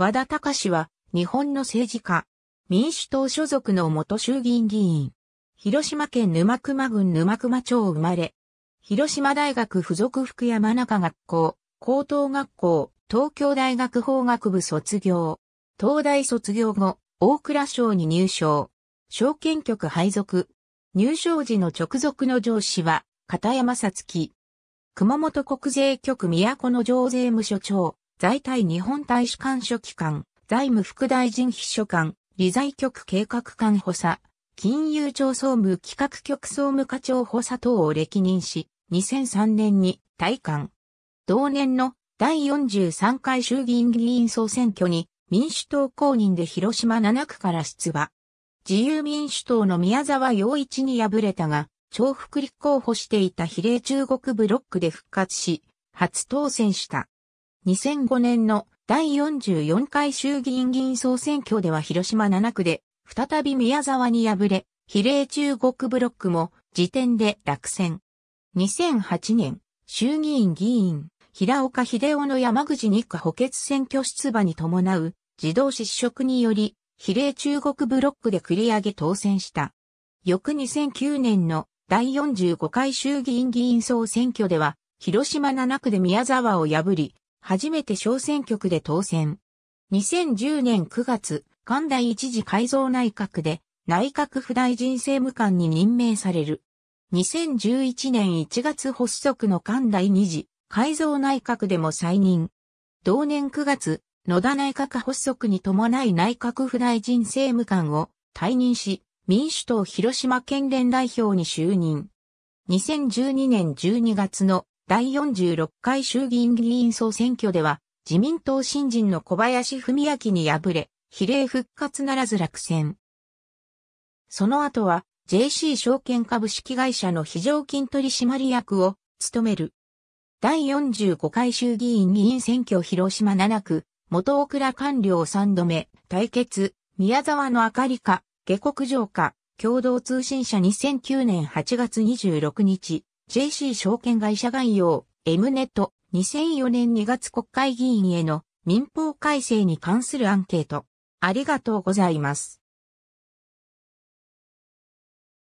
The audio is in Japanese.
和田隆氏は、日本の政治家、民主党所属の元衆議院議員、広島県沼熊郡沼熊町生まれ、広島大学附属福山中学校、高等学校、東京大学法学部卒業。東大卒業後、大蔵省に入省。証券局配属。入省時の直属の上司は、片山さつき。熊本国税局都の城税務所長。在泰日本大使館書記官、財務副大臣秘書官、理財局計画官補佐、金融庁総務企画局総務課長補佐等を歴任し、2003年に退官。同年の第43回衆議院議員総選挙に民主党公認で広島7区から出馬。自由民主党の宮沢洋一に敗れたが、重複立候補していた比例中国ブロックで復活し、初当選した。2005年の第44回衆議院議員総選挙では広島7区で、再び宮沢に敗れ、比例中国ブロックも時点で落選。2008年、衆議院議員、平岡秀夫の山口日区補欠選挙出馬に伴う、自動失職により、比例中国ブロックで繰り上げ当選した。翌2009年の第45回衆議院議員総選挙では、広島7区で宮沢を破り、初めて小選挙区で当選。2010年9月、関大一次改造内閣で内閣府大臣政務官に任命される。2011年1月発足の関大二次改造内閣でも再任。同年9月、野田内閣発足に伴い内閣府大臣政務官を退任し、民主党広島県連代表に就任。2012年12月の第46回衆議院議員総選挙では、自民党新人の小林文明に敗れ、比例復活ならず落選。その後は、JC 証券株式会社の非常勤取締役を務める。第45回衆議院議員選挙広島7区、元大倉官僚3度目、対決、宮沢の明かりか、下克上か、共同通信社2009年8月26日。JC 証券会社概要、エムネット、2004年2月国会議員への民法改正に関するアンケート。ありがとうございます。